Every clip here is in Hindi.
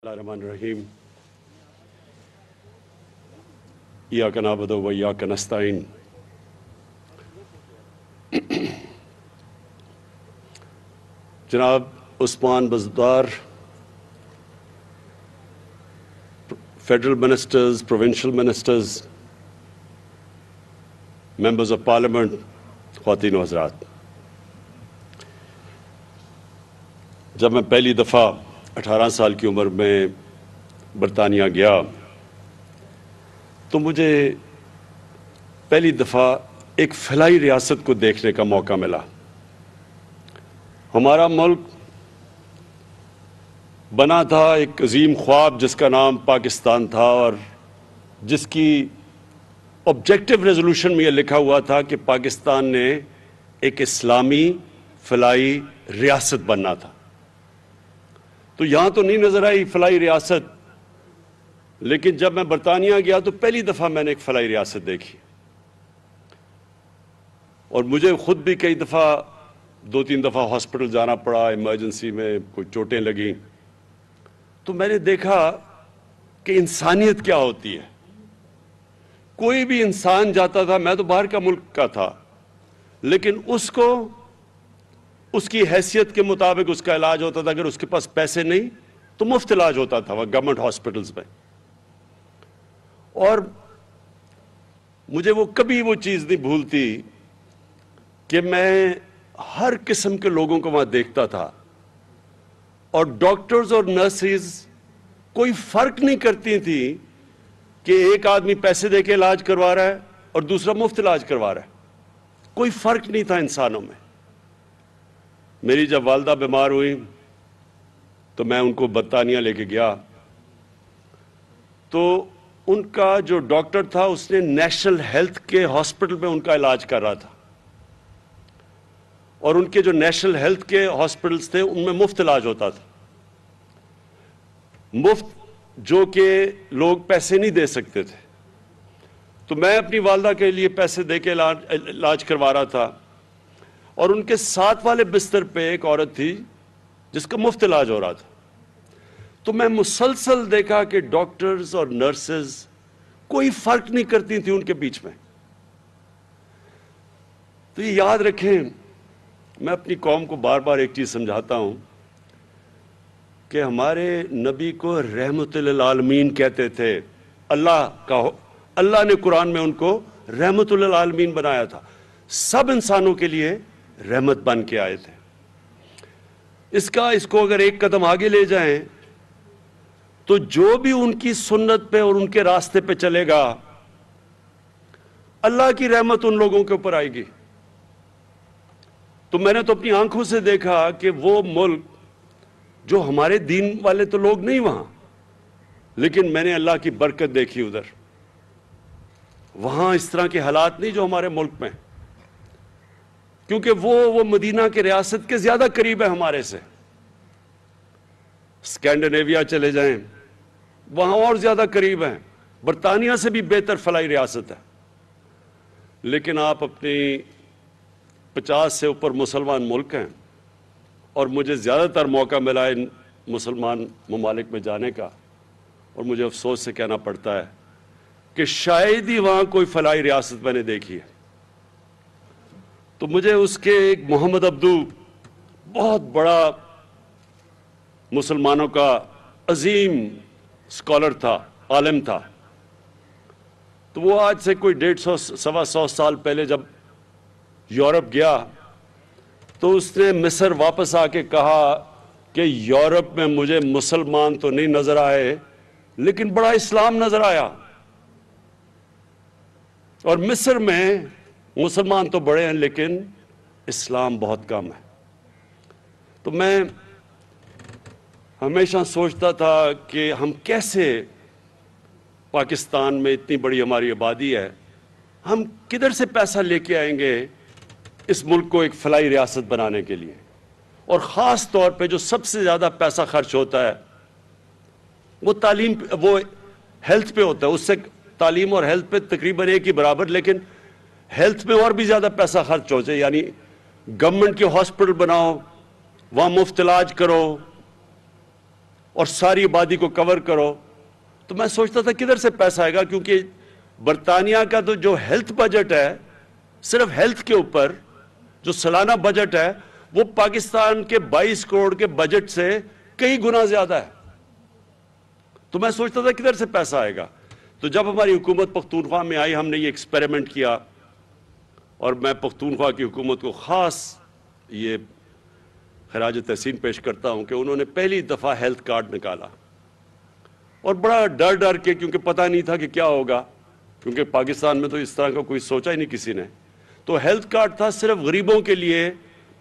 जनाब Usman Buzdar federal ministers provincial ministers members of parliament खातिन हजरात जब मैं पहली दफ़ा 18 साल की उम्र में बरतानिया गया तो मुझे पहली दफ़ा एक फ़लाई रियासत को देखने का मौका मिला हमारा मुल्क बना था एक अजीम ख्वाब जिसका नाम पाकिस्तान था और जिसकी ऑब्जेक्टिव रेजोल्यूशन में यह लिखा हुआ था कि पाकिस्तान ने एक इस्लामी फलाई रियासत बनना था तो यहां तो नहीं नजर आई फलाई रियासत लेकिन जब मैं बरतानिया गया तो पहली दफा मैंने एक फलाई रियासत देखी और मुझे खुद भी कई दफा दो तीन दफा हॉस्पिटल जाना पड़ा इमरजेंसी में कोई चोटें लगी तो मैंने देखा कि इंसानियत क्या होती है कोई भी इंसान जाता था मैं तो बाहर का मुल्क का था लेकिन उसको उसकी हैसियत के मुताबिक उसका इलाज होता था अगर उसके पास पैसे नहीं तो मुफ्त इलाज होता था वह गवर्नमेंट हॉस्पिटल्स में और मुझे वो कभी वो चीज़ नहीं भूलती कि मैं हर किस्म के लोगों को वहां देखता था और डॉक्टर्स और नर्सेज कोई फर्क नहीं करती थी कि एक आदमी पैसे देके इलाज करवा रहा है और दूसरा मुफ्त इलाज करवा रहा है कोई फर्क नहीं था इंसानों में मेरी जब वालदा बीमार हुई तो मैं उनको बरतानिया लेके गया तो उनका जो डॉक्टर था उसने नेशनल हेल्थ के हॉस्पिटल में उनका इलाज कर रहा था और उनके जो नेशनल हेल्थ के हॉस्पिटल्स थे उनमें मुफ्त इलाज होता था मुफ्त जो कि लोग पैसे नहीं दे सकते थे तो मैं अपनी वालदा के लिए पैसे दे के इलाज करवा रहा था और उनके साथ वाले बिस्तर पे एक औरत थी जिसका मुफ्त इलाज हो रहा था तो मैं मुसलसल देखा कि डॉक्टर्स और नर्सेज कोई फर्क नहीं करती थी उनके बीच में तो ये याद रखें मैं अपनी कौम को बार बार एक चीज़ समझाता हूं कि हमारे नबी को आलमीन कहते थे अल्लाह का अल्लाह ने कुरान में उनको आलमीन बनाया था सब इंसानों के लिए रहमत बन के आए थे इसका इसको अगर एक कदम आगे ले जाएं तो जो भी उनकी सुन्नत पे और उनके रास्ते पे चलेगा अल्लाह की रहमत उन लोगों के ऊपर आएगी तो मैंने तो अपनी आंखों से देखा कि वो मुल्क जो हमारे दीन वाले तो लोग नहीं वहां लेकिन मैंने अल्लाह की बरकत देखी उधर वहां इस तरह के हालात नहीं जो हमारे मुल्क में क्योंकि वो वो मदीना के रियासत के ज्यादा करीब है हमारे से स्कैंडिनेविया चले जाएं वहां और ज्यादा करीब हैं बरतानिया से भी बेहतर फलाई रियासत है लेकिन आप अपनी पचास से ऊपर मुसलमान मुल्क हैं और मुझे ज़्यादातर मौका मिला इन मुसलमान ममालिक में जाने का और मुझे अफसोस से कहना पड़ता है कि शायद ही वहाँ कोई फलाई रियासत मैंने देखी है तो मुझे उसके एक मोहम्मद अब्दू बहुत बड़ा मुसलमानों का अजीम स्कॉलर था आलम था तो वो आज से कोई डेढ़ सौ सवा सौ साल पहले जब यूरोप गया तो उसने मिस्र वापस आके कहा कि यूरोप में मुझे मुसलमान तो नहीं नजर आए लेकिन बड़ा इस्लाम नजर आया और मिस्र में मुसलमान तो बड़े हैं लेकिन इस्लाम बहुत कम है तो मैं हमेशा सोचता था कि हम कैसे पाकिस्तान में इतनी बड़ी हमारी आबादी है हम किधर से पैसा लेके आएंगे इस मुल्क को एक फलाई रियासत बनाने के लिए और ख़ास तौर पे जो सबसे ज़्यादा पैसा खर्च होता है वो तालीम वो हेल्थ पे होता है उससे तालीम और हेल्थ पे तकरीबन एक ही बराबर लेकिन हेल्थ में और भी ज़्यादा पैसा खर्च हो जाए यानी गवर्नमेंट के हॉस्पिटल बनाओ वहां मुफ्त इलाज करो और सारी आबादी को कवर करो तो मैं सोचता था किधर से पैसा आएगा क्योंकि बरतानिया का तो जो हेल्थ बजट है सिर्फ हेल्थ के ऊपर जो सालाना बजट है वो पाकिस्तान के 22 करोड़ के बजट से कई गुना ज़्यादा है तो मैं सोचता था किधर से पैसा आएगा तो जब हमारी हुकूमत पख्तूनख्वा में आई हमने ये एक्सपेरिमेंट किया और मैं पख्तूनख्वा की हुकूमत को ख़ास ये खराज तहसीन पेश करता हूँ कि उन्होंने पहली दफ़ा हेल्थ कार्ड निकाला और बड़ा डर डर के क्योंकि पता नहीं था कि क्या होगा क्योंकि पाकिस्तान में तो इस तरह का कोई सोचा ही नहीं किसी ने तो हेल्थ कार्ड था सिर्फ गरीबों के लिए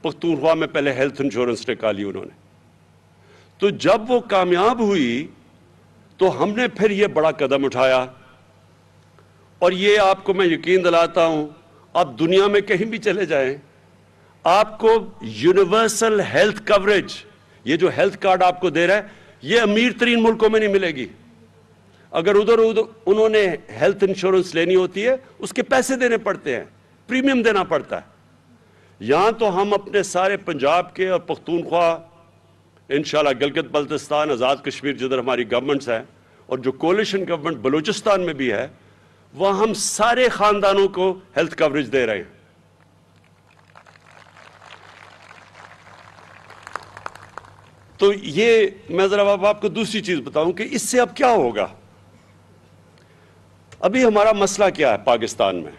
पख्तूनख्वा में पहले हेल्थ इंश्योरेंस निकाली उन्होंने तो जब वो कामयाब हुई तो हमने फिर ये बड़ा कदम उठाया और ये आपको मैं यकीन दिलाता हूँ आप दुनिया में कहीं भी चले जाएं आपको यूनिवर्सल हेल्थ कवरेज ये जो हेल्थ कार्ड आपको दे रहा है ये अमीर तरीन मुल्कों में नहीं मिलेगी अगर उधर उधर उन्होंने हेल्थ इंश्योरेंस लेनी होती है उसके पैसे देने पड़ते हैं प्रीमियम देना पड़ता है यहां तो हम अपने सारे पंजाब के और पख्तूनख्वा इन गलगत बल्तिस्तान आज़ाद कश्मीर जिधर हमारी गवर्नमेंट्स हैं और जो कोलिशन गवर्नमेंट बलूचिस्तान में भी है वह हम सारे खानदानों को हेल्थ कवरेज दे रहे हैं तो ये मैं जरा अब आपको दूसरी चीज बताऊं कि इससे अब क्या होगा अभी हमारा मसला क्या है पाकिस्तान में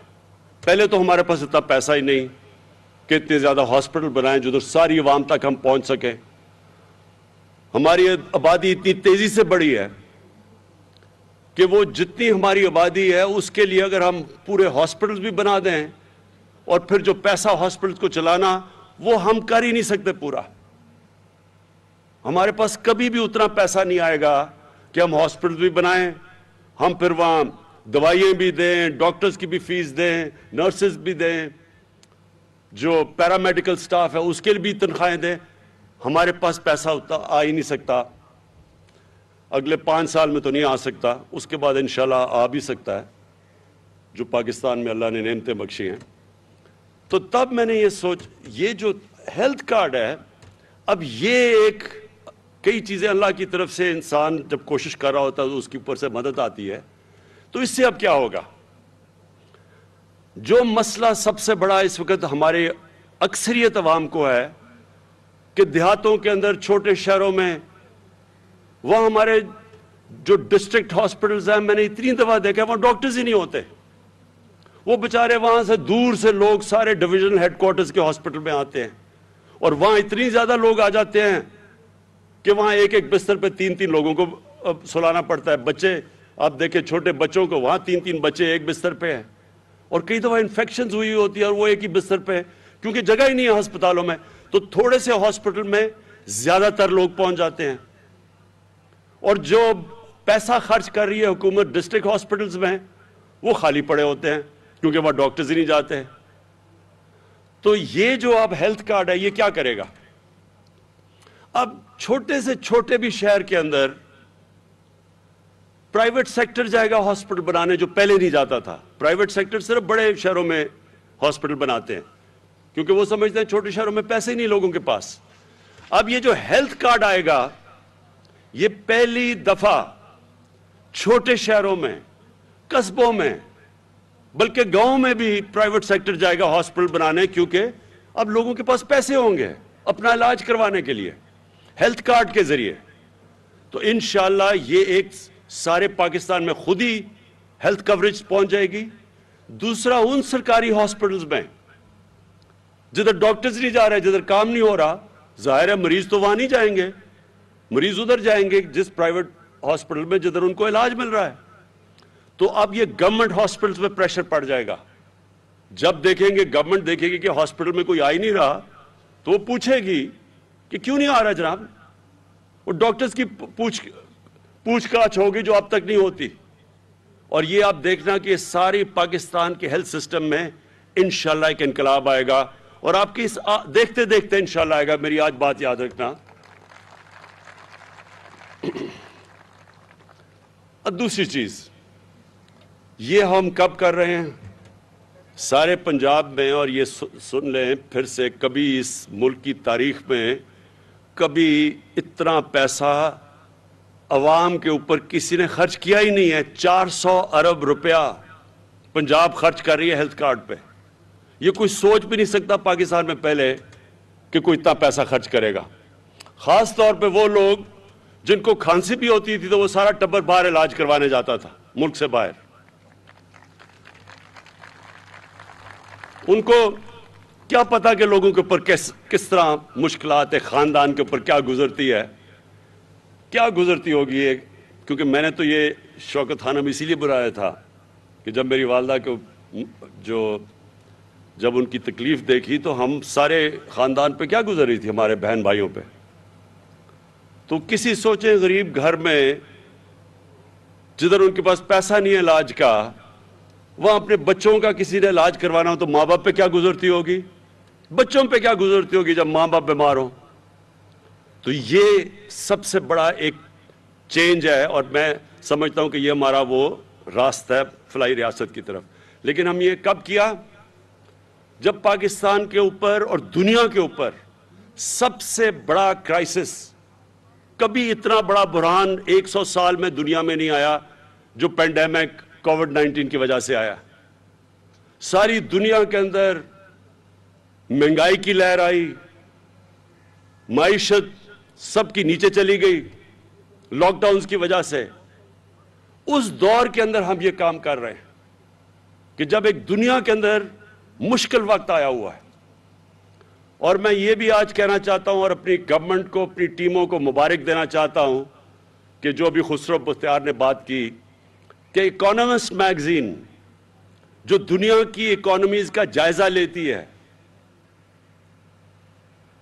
पहले तो हमारे पास इतना पैसा ही नहीं कि इतने ज़्यादा हॉस्पिटल बनाएं जो तो सारी आवाम तक हम पहुंच सकें हमारी आबादी इतनी तेज़ी से बढ़ी है कि वो जितनी हमारी आबादी है उसके लिए अगर हम पूरे हॉस्पिटल्स भी बना दें और फिर जो पैसा हॉस्पिटल को चलाना वो हम कर ही नहीं सकते पूरा हमारे पास कभी भी उतना पैसा नहीं आएगा कि हम हॉस्पिटल भी बनाएं हम फिर वहां दवाइयां भी दें डॉक्टर्स की भी फीस दें नर्सेज भी दें जो पैरामेडिकल स्टाफ है उसके लिए भी तनख्वाहें दें हमारे पास पैसा उतना आ ही नहीं सकता अगले पाँच साल में तो नहीं आ सकता उसके बाद इन आ भी सकता है जो पाकिस्तान में अल्लाह ने नमतें बख्शी हैं तो तब मैंने ये सोच ये जो हेल्थ कार्ड है अब ये एक कई चीज़ें अल्लाह की तरफ से इंसान जब कोशिश कर रहा होता है तो उसके ऊपर से मदद आती है तो इससे अब क्या होगा जो मसला सबसे बड़ा इस वक्त हमारे अक्सरियत आवाम को है कि देहातों के अंदर छोटे शहरों में वह हमारे जो डिस्ट्रिक्ट हॉस्पिटल्स हैं मैंने इतनी दफा देखा वहां डॉक्टर्स ही नहीं होते वो बेचारे वहां से दूर से लोग सारे डिविजन हेडक्वार्टर्स के हॉस्पिटल में आते हैं और वहां इतनी ज्यादा लोग आ जाते हैं कि वहां एक एक बिस्तर पर तीन तीन लोगों को सुलाना पड़ता है बच्चे आप देखे छोटे बच्चों को वहां तीन तीन बच्चे एक बिस्तर पे हैं और कई दफा इंफेक्शन हुई होती है और वो एक ही बिस्तर पे है क्योंकि जगह ही नहीं है अस्पतालों में तो थोड़े से हॉस्पिटल में ज्यादातर लोग पहुंच जाते हैं और जो पैसा खर्च कर रही है हुकूमत डिस्ट्रिक्ट हॉस्पिटल्स में वो खाली पड़े होते हैं क्योंकि वहां डॉक्टर्स ही नहीं जाते हैं तो ये जो अब हेल्थ कार्ड है ये क्या करेगा अब छोटे से छोटे भी शहर के अंदर प्राइवेट सेक्टर जाएगा हॉस्पिटल बनाने जो पहले नहीं जाता था प्राइवेट सेक्टर सिर्फ बड़े शहरों में हॉस्पिटल बनाते हैं क्योंकि वो समझते हैं छोटे शहरों में पैसे ही नहीं लोगों के पास अब ये जो हेल्थ कार्ड आएगा ये पहली दफा छोटे शहरों में कस्बों में बल्कि गांव में भी प्राइवेट सेक्टर जाएगा हॉस्पिटल बनाने क्योंकि अब लोगों के पास पैसे होंगे अपना इलाज करवाने के लिए हेल्थ कार्ड के जरिए तो इन ये एक सारे पाकिस्तान में खुद ही हेल्थ कवरेज पहुंच जाएगी दूसरा उन सरकारी हॉस्पिटल्स में जिधर डॉक्टर्स नहीं जा रहे जिधर काम नहीं हो रहा जाहिर है मरीज तो वहां नहीं जाएंगे मरीज उधर जाएंगे जिस प्राइवेट हॉस्पिटल में जिधर उनको इलाज मिल रहा है तो अब ये गवर्नमेंट हॉस्पिटल में प्रेशर पड़ जाएगा जब देखेंगे गवर्नमेंट देखेगी कि हॉस्पिटल में कोई आ ही नहीं रहा तो वो पूछेगी कि क्यों नहीं आ रहा जनाब वो डॉक्टर्स की पूछ पूछताछ होगी जो अब तक नहीं होती और ये आप देखना कि सारी पाकिस्तान के हेल्थ सिस्टम में इंशाला एक इनकलाब आएगा और आपकी इस आ, देखते देखते इनशाला आएगा मेरी आज बात याद रखना और दूसरी चीज ये हम कब कर रहे हैं सारे पंजाब में और ये सुन लें फिर से कभी इस मुल्क की तारीख में कभी इतना पैसा अवाम के ऊपर किसी ने खर्च किया ही नहीं है 400 अरब रुपया पंजाब खर्च कर रही है हेल्थ कार्ड पे ये कोई सोच भी नहीं सकता पाकिस्तान में पहले कि कोई इतना पैसा खर्च करेगा खास तौर पे वो लोग जिनको खांसी भी होती थी तो वो सारा टब्बर बाहर इलाज करवाने जाता था मुल्क से बाहर उनको क्या पता कि लोगों के ऊपर किस किस तरह मुश्किल है खानदान के ऊपर क्या गुजरती है क्या गुजरती होगी एक क्योंकि मैंने तो ये शौकत खानम इसीलिए बुलाया था कि जब मेरी वालदा को जो जब उनकी तकलीफ़ देखी तो हम सारे ख़ानदान पे क्या गुजर रही थी हमारे बहन भाइयों पे तो किसी सोचे गरीब घर में जिधर उनके पास पैसा नहीं है इलाज का वह अपने बच्चों का किसी ने इलाज करवाना हो तो माँ बाप पे क्या गुजरती होगी बच्चों पे क्या गुजरती होगी जब माँ बाप बीमार हो तो ये सबसे बड़ा एक चेंज है और मैं समझता हूं कि ये हमारा वो रास्ता है फलाई रियासत की तरफ लेकिन हम ये कब किया जब पाकिस्तान के ऊपर और दुनिया के ऊपर सबसे बड़ा क्राइसिस कभी इतना बड़ा बुरहान 100 साल में दुनिया में नहीं आया जो पेंडेमिक कोविड 19 की वजह से आया सारी दुनिया के अंदर महंगाई की लहर आई मीशत सबकी नीचे चली गई लॉकडाउन की वजह से उस दौर के अंदर हम ये काम कर रहे हैं कि जब एक दुनिया के अंदर मुश्किल वक्त आया हुआ है और मैं ये भी आज कहना चाहता हूं और अपनी गवर्नमेंट को अपनी टीमों को मुबारक देना चाहता हूं कि जो अभी खुसरो बख्तियार ने बात की कि इकोनॉमिस्ट मैगजीन जो दुनिया की इकोनॉमीज का जायजा लेती है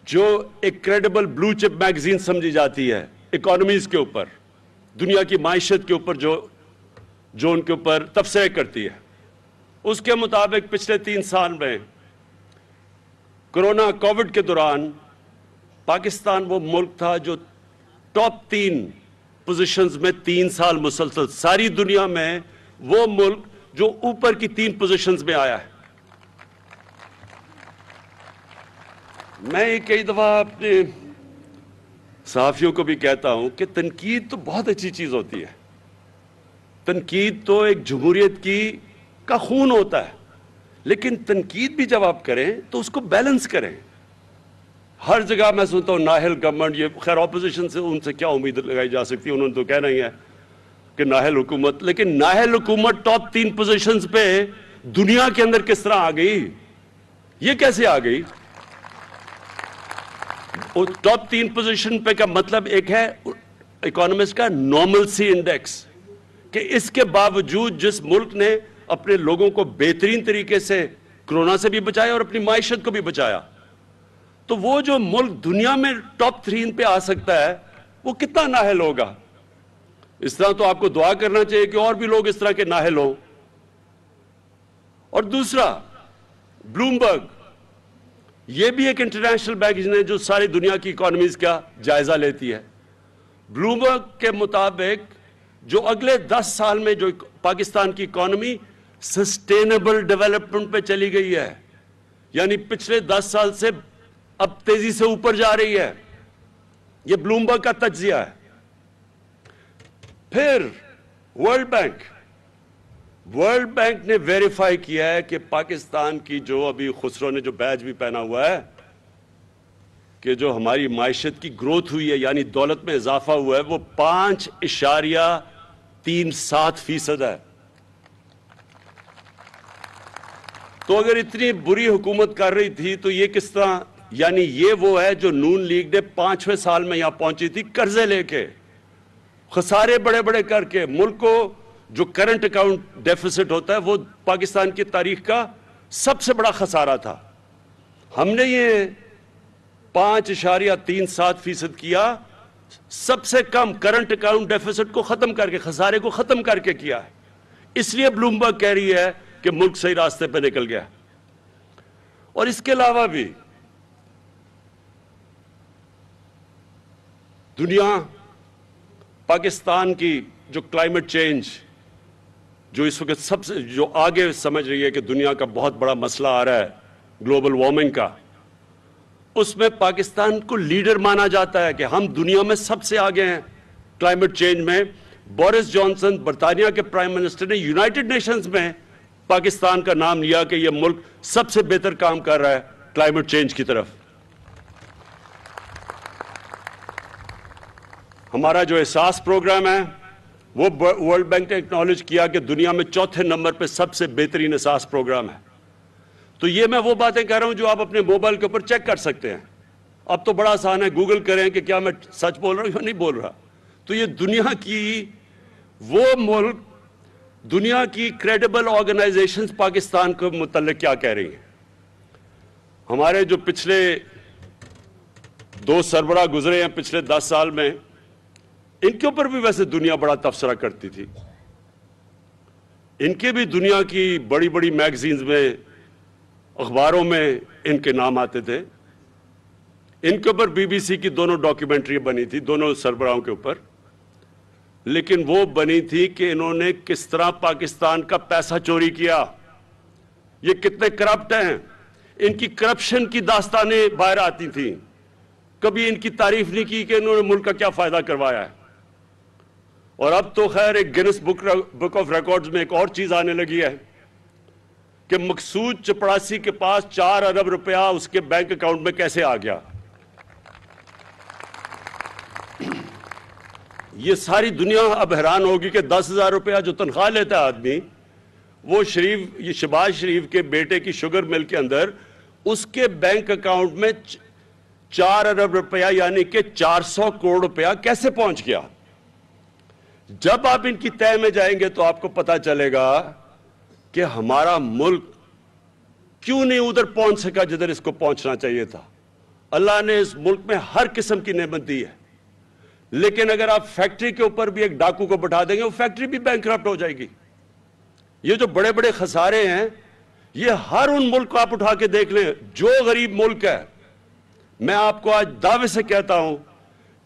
जो एक क्रेडिबल ब्लू चिप मैगजीन समझी जाती है इकोनॉमीज के ऊपर दुनिया की मायशत के ऊपर जो जो उनके ऊपर तबसरे करती है उसके मुताबिक पिछले तीन साल में कोरोना कोविड के दौरान पाकिस्तान वो मुल्क था जो टॉप तीन पोजीशंस में तीन साल मुसलसल सारी दुनिया में वो मुल्क जो ऊपर की तीन पोजीशंस में आया है मैं कई दफ़ा अपने साफियों को भी कहता हूं कि तनकीद तो बहुत अच्छी चीज़ होती है तनकीद तो एक जमहूरियत की का खून होता है लेकिन तनकीद भी जब आप करें तो उसको बैलेंस करें हर जगह मैं सुनता हूं नाहल गवर्नमेंट ये खैर ऑपोजिशन से उनसे क्या उम्मीद लगाई जा सकती है उन्होंने तो कहना ही है कि नाहल हुकूमत लेकिन नाहल हुकूमत टॉप तीन पोजिशन पे दुनिया के अंदर किस तरह आ गई ये कैसे आ गई टॉप तीन पोजिशन पे का मतलब एक है इकोनॉमिक का नॉर्मल सी इंडेक्स कि इसके बावजूद जिस मुल्क ने अपने लोगों को बेहतरीन तरीके से कोरोना से भी बचाया और अपनी मायशत को भी बचाया तो वो जो मुल्क दुनिया में टॉप थ्री पे आ सकता है वो कितना नाहल होगा इस तरह तो आपको दुआ करना चाहिए कि और भी लोग इस तरह के नाहल हों और दूसरा ब्लूमबर्ग ये भी एक इंटरनेशनल बैंक है जो सारी दुनिया की इकोनॉमीज का जायजा लेती है ब्लूमबर्ग के मुताबिक जो अगले दस साल में जो पाकिस्तान की इकोनॉमी सस्टेनेबल डेवलपमेंट पे चली गई है यानी पिछले दस साल से अब तेजी से ऊपर जा रही है यह ब्लूमबर्ग का तजिया है फिर वर्ल्ड बैंक वर्ल्ड बैंक ने वेरीफाई किया है कि पाकिस्तान की जो अभी खुसरो ने जो बैज भी पहना हुआ है कि जो हमारी मायशत की ग्रोथ हुई है यानी दौलत में इजाफा हुआ है वो पांच इशारिया तीन सात फीसद है तो अगर इतनी बुरी हुकूमत कर रही थी तो ये किस तरह यानी ये वो है जो नून लीग ने पांचवें साल में यहां पहुंची थी कर्जे लेके खसारे बड़े बड़े करके मुल्क को जो करंट अकाउंट डेफिसिट होता है वो पाकिस्तान की तारीख का सबसे बड़ा खसारा था हमने ये पांच इशारिया तीन सात फीसद किया सबसे कम करंट अकाउंट डेफिसिट को खत्म करके खसारे को खत्म करके किया है इसलिए ब्लूमबर्ग कह रही है कि मुल्क सही रास्ते पर निकल गया और इसके अलावा भी दुनिया पाकिस्तान की जो क्लाइमेट चेंज जो इस वक्त सबसे जो आगे समझ रही है कि दुनिया का बहुत बड़ा मसला आ रहा है ग्लोबल वार्मिंग का उसमें पाकिस्तान को लीडर माना जाता है कि हम दुनिया में सबसे आगे हैं क्लाइमेट चेंज में बोरिस जॉनसन बर्तानिया के प्राइम मिनिस्टर ने यूनाइटेड नेशंस में पाकिस्तान का नाम लिया कि यह मुल्क सबसे बेहतर काम कर रहा है क्लाइमेट चेंज की तरफ हमारा जो एहसास प्रोग्राम है वो वर्ल्ड बैंक ने एक्नॉलेज किया कि दुनिया में चौथे नंबर पे सबसे बेहतरीन एहसास प्रोग्राम है तो ये मैं वो बातें कह रहा हूं जो आप अपने मोबाइल के ऊपर चेक कर सकते हैं अब तो बड़ा आसान है गूगल करें कि क्या मैं सच बोल रहा हूं या नहीं बोल रहा तो ये दुनिया की वो मुल्क दुनिया की क्रेडिबल ऑर्गेनाइजेशंस पाकिस्तान के मुतल क्या कह रही हैं हमारे जो पिछले दो सरबरा गुजरे हैं पिछले दस साल में इनके ऊपर भी वैसे दुनिया बड़ा तबसरा करती थी इनके भी दुनिया की बड़ी बड़ी मैगजीन्स में अखबारों में इनके नाम आते थे इनके ऊपर बीबीसी की दोनों डॉक्यूमेंट्री बनी थी दोनों सरबराहों के ऊपर लेकिन वो बनी थी कि इन्होंने किस तरह पाकिस्तान का पैसा चोरी किया ये कितने करप्ट हैं इनकी करप्शन की दास्तानें बाहर आती थी कभी इनकी तारीफ नहीं की कि इन्होंने मुल्क का क्या फायदा करवाया है और अब तो खैर एक Guinness book book of records में एक और चीज आने लगी है कि मकसूद चपड़ासी के पास चार अरब रुपया उसके बैंक अकाउंट में कैसे आ गया ये सारी दुनिया अब हैरान होगी कि दस हज़ार रुपया जो तनख्वाह लेता है आदमी वो शरीफ ये शबाज शरीफ के बेटे की शुगर मिल के अंदर उसके बैंक अकाउंट में चार अरब रुपया यानी कि 400 करोड़ रुपया कैसे पहुंच गया जब आप इनकी तय में जाएंगे तो आपको पता चलेगा कि हमारा मुल्क क्यों नहीं उधर पहुंच सका जिधर इसको पहुंचना चाहिए था अल्लाह ने इस मुल्क में हर किस्म की नेमत दी है लेकिन अगर आप फैक्ट्री के ऊपर भी एक डाकू को बैठा देंगे वो फैक्ट्री भी बैंक हो जाएगी ये जो बड़े बड़े खसारे हैं ये हर उन मुल्क को आप उठा के देख लें जो गरीब मुल्क है मैं आपको आज दावे से कहता हूं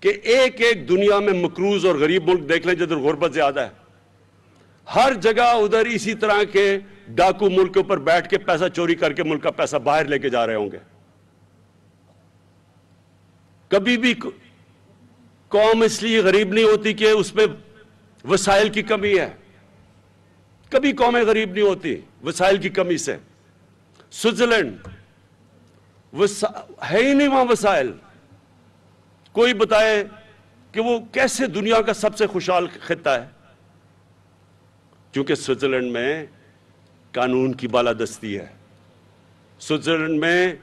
कि एक एक दुनिया में मकरूज और गरीब मुल्क देख लें जिधर गुर्बत ज्यादा है हर जगह उधर इसी तरह के डाकू मुल्क के ऊपर बैठ के पैसा चोरी करके मुल्क का पैसा बाहर लेके जा रहे होंगे कभी भी कौम इसलिए गरीब नहीं होती कि उसमें वसाइल की कमी है कभी कौमें गरीब नहीं होती वसाइल की कमी से स्विट्जरलैंड है ही नहीं वहां वसाइल कोई बताए कि वो कैसे दुनिया का सबसे खुशहाल खिता है क्योंकि स्विट्जरलैंड में कानून की बालादस्ती है स्विट्जरलैंड में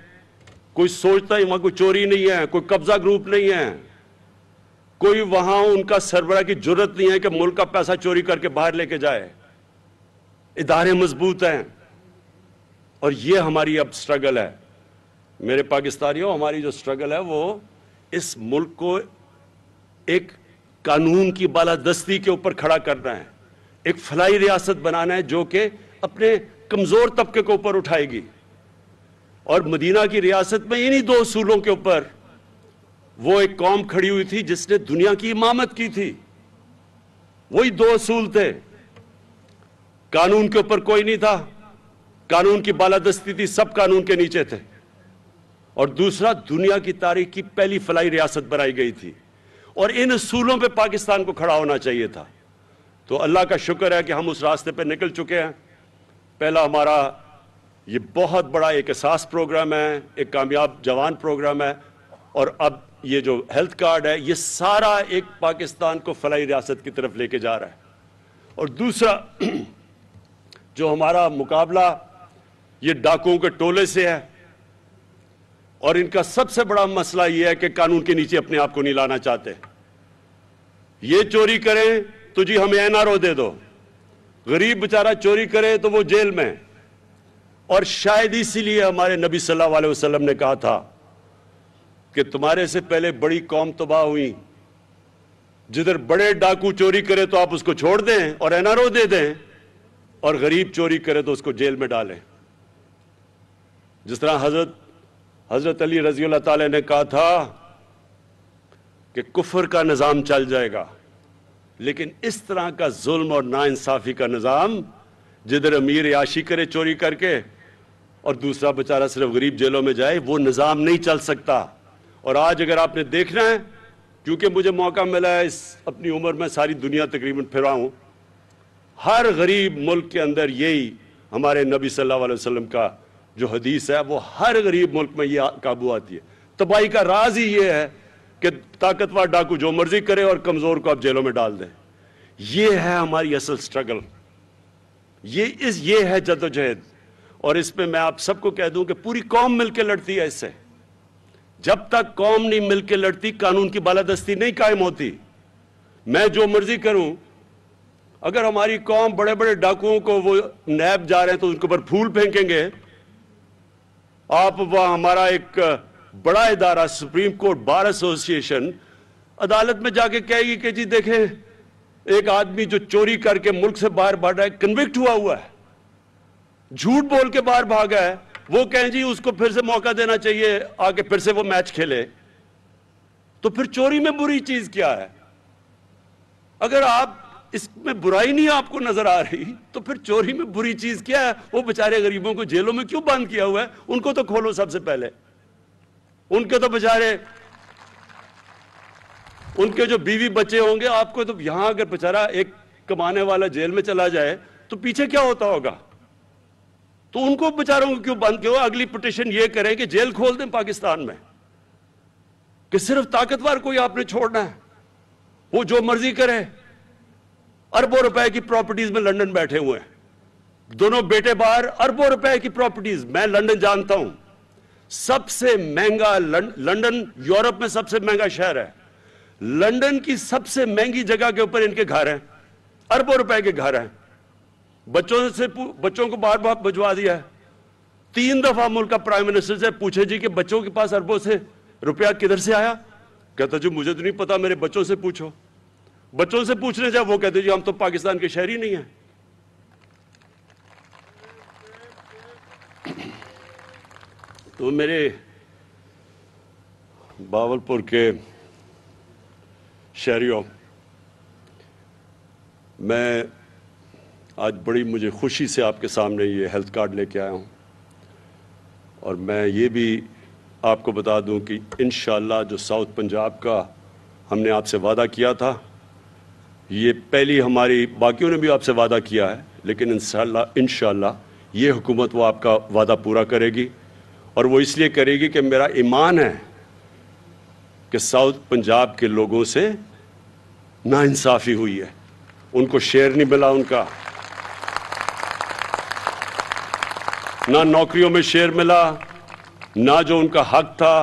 कोई सोचता ही वहां कोई चोरी नहीं है कोई कब्जा ग्रुप नहीं है कोई वहां उनका सरबरा की जरूरत नहीं है कि मुल्क का पैसा चोरी करके बाहर लेके जाए इदारे मजबूत हैं और ये हमारी अब स्ट्रगल है मेरे पाकिस्तानियों हमारी जो स्ट्रगल है वो इस मुल्क को एक कानून की बालादस्ती के ऊपर खड़ा करना है एक फलाई रियासत बनाना है जो कि अपने कमजोर तबके के ऊपर उठाएगी और मदीना की रियासत में इन्हीं दो असूलों के ऊपर वो एक कौम खड़ी हुई थी जिसने दुनिया की इमामत की थी वही दो असूल थे कानून के ऊपर कोई नहीं था कानून की बालादस्ती थी सब कानून के नीचे थे और दूसरा दुनिया की तारीख की पहली फलाई रियासत बनाई गई थी और इन असूलों पे पाकिस्तान को खड़ा होना चाहिए था तो अल्लाह का शुक्र है कि हम उस रास्ते पे निकल चुके हैं पहला हमारा ये बहुत बड़ा एक एहसास प्रोग्राम है एक कामयाब जवान प्रोग्राम है और अब ये जो हेल्थ कार्ड है ये सारा एक पाकिस्तान को फलाई रियासत की तरफ लेके जा रहा है और दूसरा जो हमारा मुकाबला ये डाकुओं के टोले से है और इनका सबसे बड़ा मसला यह है कि कानून के नीचे अपने आप को नहीं लाना चाहते ये चोरी करें तो जी हमें एनआरओ दे दो गरीब बेचारा चोरी करे तो वो जेल में और शायद इसीलिए हमारे नबी सल्लल्लाहु अलैहि वसल्लम ने कहा था कि तुम्हारे से पहले बड़ी कौम तबाह हुई जिधर बड़े डाकू चोरी करे तो आप उसको छोड़ दें और एनआरओ दे दें और गरीब चोरी करे तो उसको जेल में डालें जिस तरह हजरत हजरत अली रजी अल्लाह ने कहा था कि कुफर का निज़ाम चल जाएगा लेकिन इस तरह का जुल्म और नाइंसाफ़ी का निज़ाम जिधर अमीर याशी करे चोरी करके और दूसरा बेचारा सिर्फ गरीब जेलों में जाए वो निज़ाम नहीं चल सकता और आज अगर आपने देखना है क्योंकि मुझे मौका मिला है इस अपनी उम्र में सारी दुनिया तकरीबन फिरा हूं हर गरीब मुल्क के अंदर यही हमारे नबी सल्लल्लाहु अलैहि वसल्लम का जो हदीस है वो हर गरीब मुल्क में ये काबू आती है तबाही का राज ही ये है कि ताकतवर डाकू जो मर्जी करे और कमज़ोर को आप जेलों में डाल दें ये है हमारी असल स्ट्रगल ये इस ये है जदोजहद और इस पर मैं आप सबको कह दूं कि पूरी कौम मिलकर लड़ती है इससे जब तक कौम नहीं मिलकर लड़ती कानून की बालादस्ती नहीं कायम होती मैं जो मर्जी करूं अगर हमारी कौम बड़े बड़े डाकुओं को वो नैब जा रहे हैं तो उनके ऊपर फूल फेंकेंगे आप वह हमारा एक बड़ा इदारा सुप्रीम कोर्ट बार एसोसिएशन अदालत में जाके कहेगी कि जी देखें एक आदमी जो चोरी करके मुल्क से बाहर भाग रहा है कन्विक्ट हुआ हुआ है झूठ बोल के बाहर भागा है वो कहें जी उसको फिर से मौका देना चाहिए आके फिर से वो मैच खेले तो फिर चोरी में बुरी चीज क्या है अगर आप इसमें बुराई नहीं आपको नजर आ रही तो फिर चोरी में बुरी चीज क्या है वो बेचारे गरीबों को जेलों में क्यों बंद किया हुआ है उनको तो खोलो सबसे पहले उनके तो बेचारे उनके जो बीवी बच्चे होंगे आपको तो यहां अगर बेचारा एक कमाने वाला जेल में चला जाए तो पीछे क्या होता होगा तो उनको बेचारों को क्यों बंद क्यों अगली पिटिशन ये करें कि जेल खोल दें पाकिस्तान में कि सिर्फ ताकतवर कोई आपने छोड़ना है वो जो मर्जी करे अरबों रुपए की प्रॉपर्टीज में लंदन बैठे हुए हैं दोनों बेटे बाहर अरबों रुपए की प्रॉपर्टीज मैं लंदन जानता हूं सबसे महंगा लंदन यूरोप में सबसे महंगा शहर है लंदन की सबसे महंगी जगह के ऊपर इनके घर हैं अरबों रुपए के घर हैं बच्चों से बच्चों को बार बार भिजवा दिया है तीन दफा मुल्क का प्राइम मिनिस्टर से पूछे जी कि बच्चों के पास अरबों से रुपया किधर से आया कहता जी मुझे तो नहीं पता मेरे बच्चों से पूछो बच्चों से पूछने जाए वो कहते जी हम तो पाकिस्तान के शहरी नहीं है तो मेरे बावलपुर के शहरियों मैं आज बड़ी मुझे खुशी से आपके सामने ये हेल्थ कार्ड लेके आया हूँ और मैं ये भी आपको बता दूँ कि इन जो साउथ पंजाब का हमने आपसे वादा किया था ये पहली हमारी बाकियों ने भी आपसे वादा किया है लेकिन इन शाह ये हुकूमत वो आपका वादा पूरा करेगी और वो इसलिए करेगी कि मेरा ईमान है कि साउथ पंजाब के लोगों से नाइंसाफ़ी हुई है उनको शेयर नहीं मिला उनका ना नौकरियों में शेयर मिला ना जो उनका हक था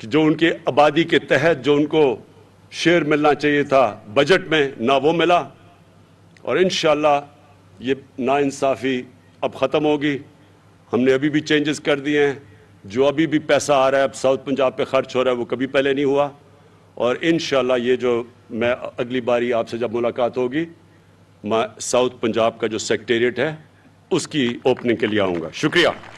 कि जो उनके आबादी के तहत जो उनको शेयर मिलना चाहिए था बजट में ना वो मिला और इन ये इंसाफ़ी अब ख़त्म होगी हमने अभी भी चेंजेस कर दिए हैं जो अभी भी पैसा आ रहा है अब साउथ पंजाब पे खर्च हो रहा है वो कभी पहले नहीं हुआ और इन ये जो मैं अगली बारी आपसे जब मुलाकात होगी मैं साउथ पंजाब का जो सेक्रेटेरिएट है उसकी ओपनिंग के लिए आऊंगा शुक्रिया